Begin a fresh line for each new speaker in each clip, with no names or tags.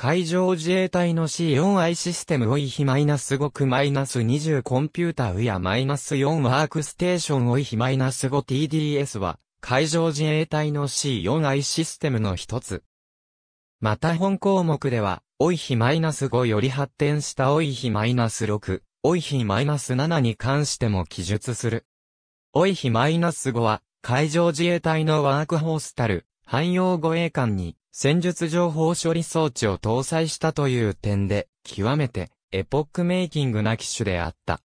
海上自衛隊の C4i システムおいひマイナス5くマイナス20コンピュータウやマイナス4ワークステーションおいひマイナス 5TDS は、海上自衛隊の C4i システムの一つ。また本項目では、おいひマイナス5より発展したおいひマイナス6、おいひマイナス7に関しても記述する。おいひマイナス5は、海上自衛隊のワークホースタル、汎用護衛艦に、戦術情報処理装置を搭載したという点で、極めてエポックメイキングな機種であった。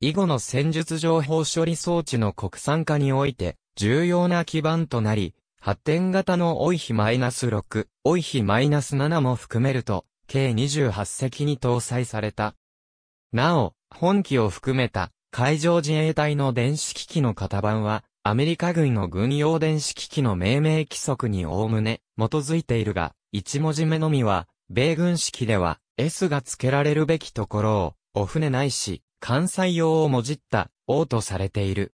以後の戦術情報処理装置の国産化において、重要な基盤となり、発展型のオイヒ -6、オイヒ -7 も含めると、計28隻に搭載された。なお、本機を含めた海上自衛隊の電子機器の型番は、アメリカ軍の軍用電子機器の命名規則におおむね基づいているが、一文字目のみは、米軍式では S が付けられるべきところを、お船ないし、関西用をもじった、O とされている。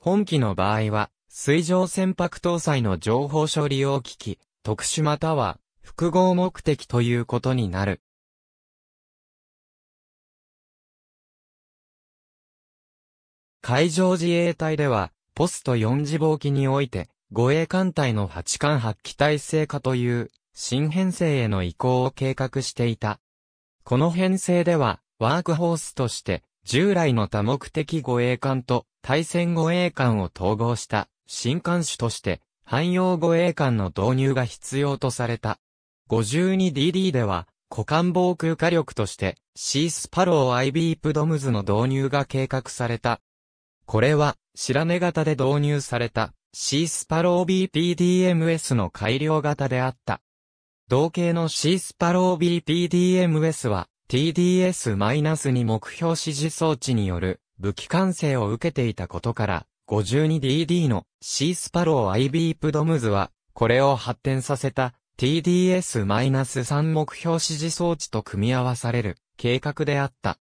本機の場合は、水上船舶搭載の情報処理用機器、特殊または、複合目的ということになる。海上自衛隊では、ポスト4次防機において、護衛艦隊の八艦八機体制化という、新編成への移行を計画していた。この編成では、ワークホースとして、従来の多目的護衛艦と対戦護衛艦を統合した新艦種として汎用護衛艦の導入が必要とされた。52DD では股間防空火力としてシースパロー IB プドムズの導入が計画されたこれは、白根型で導入された C スパロー BPDMS の改良型であった。同型の C スパロー BPDMS は TDS- 2目標指示装置による武器管制を受けていたことから 52DD の C スパロー IB プドムズはこれを発展させた TDS-3 目標指示装置と組み合わされる計画であった。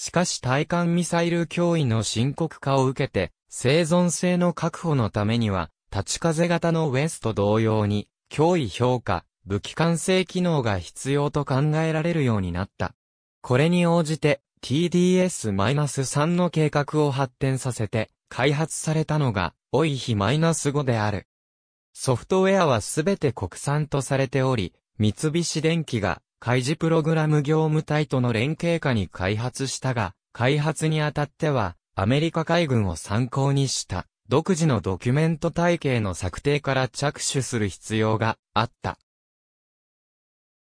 しかし対艦ミサイル脅威の深刻化を受けて、生存性の確保のためには、立ち風型のウェスト同様に、脅威評価、武器管制機能が必要と考えられるようになった。これに応じて、TDS-3 の計画を発展させて、開発されたのが、オイヒ -5 である。ソフトウェアはすべて国産とされており、三菱電機が開示プログラム業務隊との連携下に開発したが、開発にあたっては、アメリカ海軍を参考にした、独自のドキュメント体系の策定から着手する必要があった。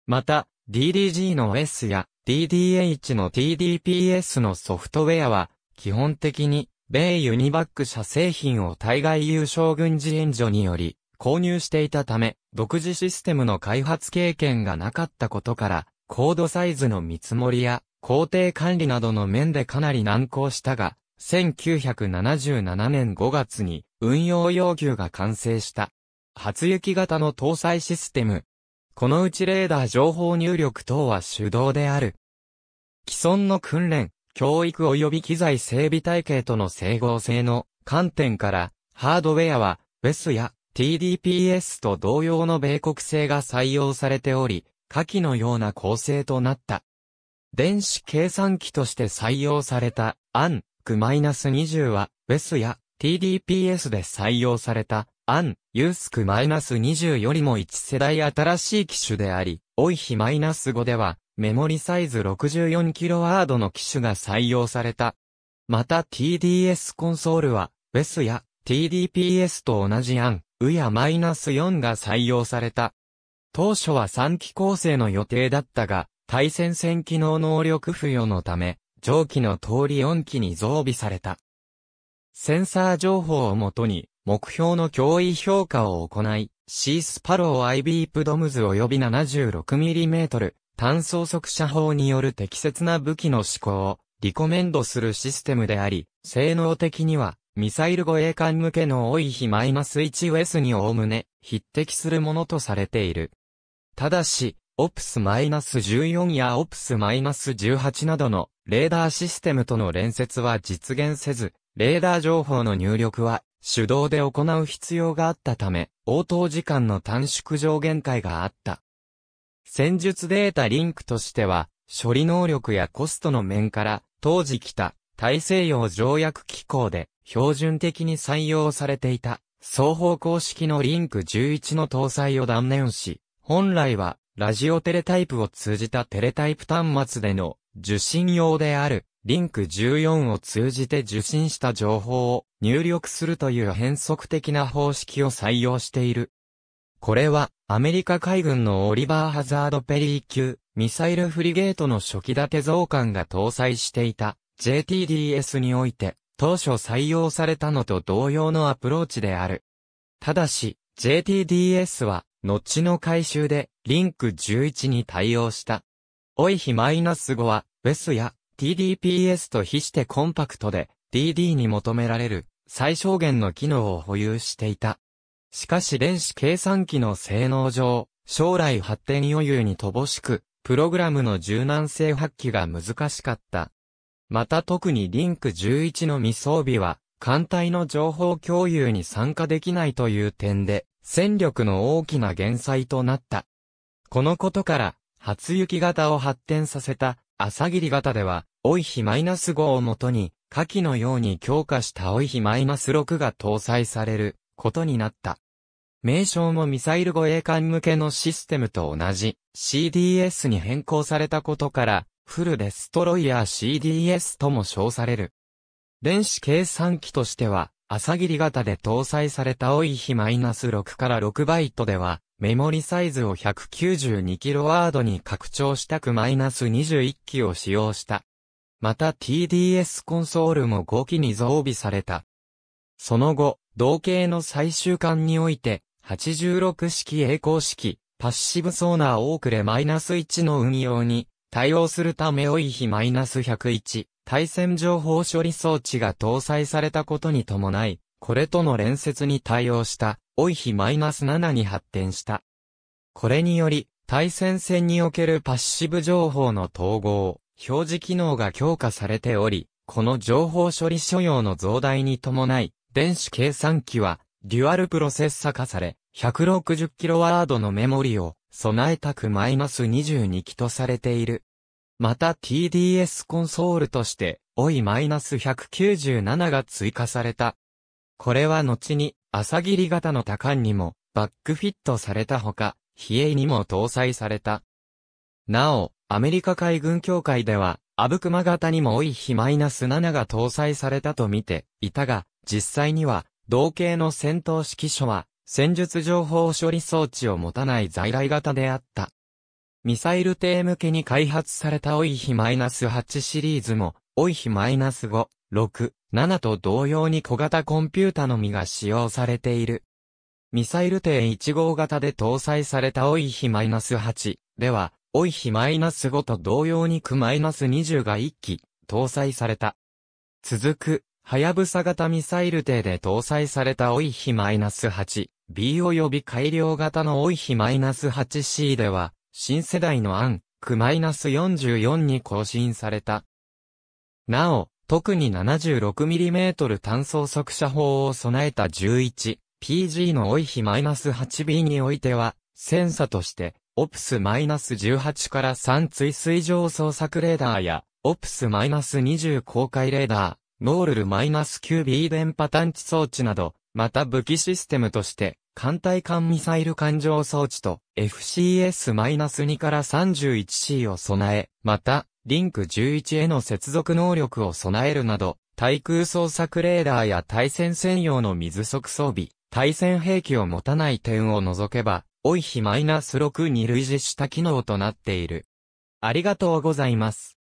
また、DDG の S や DDH の TDPS のソフトウェアは、基本的に、米ユニバック社製品を対外優勝軍事援助により、購入していたため、独自システムの開発経験がなかったことから、コードサイズの見積もりや、工程管理などの面でかなり難航したが、1977年5月に運用要求が完成した。初雪型の搭載システム。このうちレーダー情報入力等は手動である。既存の訓練、教育及び機材整備体系との整合性の観点から、ハードウェアは w e や TDPS と同様の米国製が採用されており、下記のような構成となった。電子計算機として採用された、アン、a n ス2 0は、WES や TDPS で採用された、AN、u s ス2 0よりも1世代新しい機種であり、o i ス5では、メモリサイズ 64kW の機種が採用された。また TDS コンソールは、WES や TDPS と同じ AN、うや -4 が採用された。当初は3機構成の予定だったが、対戦線機能能力付与のため、蒸気の通り4機に増備された。センサー情報をもとに、目標の脅威評価を行い、シースパロー IB プドムズ及び 76mm 単装速射砲による適切な武器の試行をリコメンドするシステムであり、性能的にはミサイル護衛艦向けの多い日マイナ -1US におおむね匹敵するものとされている。ただし、オプスマイナス -14 やオプス -18 などのレーダーシステムとの連接は実現せず、レーダー情報の入力は手動で行う必要があったため、応答時間の短縮上限界があった。戦術データリンクとしては、処理能力やコストの面から、当時来た大西洋条約機構で標準的に採用されていた、双方向式のリンク11の搭載を断念し、本来はラジオテレタイプを通じたテレタイプ端末での受信用であるリンク14を通じて受信した情報を入力するという変則的な方式を採用している。これはアメリカ海軍のオリバー・ハザード・ペリー級ミサイルフリゲートの初期立て増艦が搭載していた JTDS において当初採用されたのと同様のアプローチである。ただし、JTDS は、後の回収で、リンク11に対応した。いマイナス -5 は、WES や TDPS と比してコンパクトで、DD に求められる、最小限の機能を保有していた。しかし電子計算機の性能上、将来発展余裕に乏しく、プログラムの柔軟性発揮が難しかった。また特にリンク11の未装備は、艦隊の情報共有に参加できないという点で、戦力の大きな減災となった。このことから、初雪型を発展させた、朝霧型では、いマイナス -5 をもとに、下記のように強化したいマイナス -6 が搭載されることになった。名称もミサイル護衛艦向けのシステムと同じ CDS に変更されたことから、フルデストロイヤー CDS とも称される。電子計算機としては、朝霧型で搭載された多い日マイナス6から6バイトでは、メモリサイズを1 9 2ードに拡張したくマイナス -21 機を使用した。また TDS コンソールも5機に増備された。その後、同型の最終巻において、86式栄光式、パッシブソーナーオークレ -1 の運用に対応するため OIF-101 対戦情報処理装置が搭載されたことに伴い、これとの連接に対応したイナス7に発展した。これにより、対戦線におけるパッシブ情報の統合、表示機能が強化されており、この情報処理所要の増大に伴い、電子計算機は、デュアルプロセッサ化され、1 6 0ードのメモリを、備えたくマイナス -22 機とされている。また TDS コンソールとして、いマイナス1 9 7が追加された。これは後に、朝霧型の多管にも、バックフィットされたほか、比叡にも搭載された。なお、アメリカ海軍協会では、アブクマ型にもいマイナス7が搭載されたと見ていたが、実際には、同型の戦闘指揮所は、戦術情報処理装置を持たない在来型であった。ミサイル艇向けに開発されたオイヒ -8 シリーズも、オイヒ -5、6、7と同様に小型コンピュータのみが使用されている。ミサイル艇1号型で搭載されたオイヒ -8 では、オイヒ -5 と同様にク -20 が1機搭載された。続く、はやぶさ型ミサイル艇で搭載されたオイヒ -8B 及び改良型のオイヒ -8C では、新世代のアンク -44 に更新された。なお、特に 76mm 単装速射砲を備えた 11PG のオイヒ -8B においては、センサとして、オプス -18 から3追水上捜索レーダーや、オプス -20 公開レーダー、ノールル -9B 電波探知装置など、また武器システムとして、艦隊艦ミサイル艦上装置と FCS-2 から 31C を備え、また、リンク11への接続能力を備えるなど、対空捜索レーダーや対戦専用の水速装備、対戦兵器を持たない点を除けば、おいひ -6 に類似した機能となっている。ありがとうございます。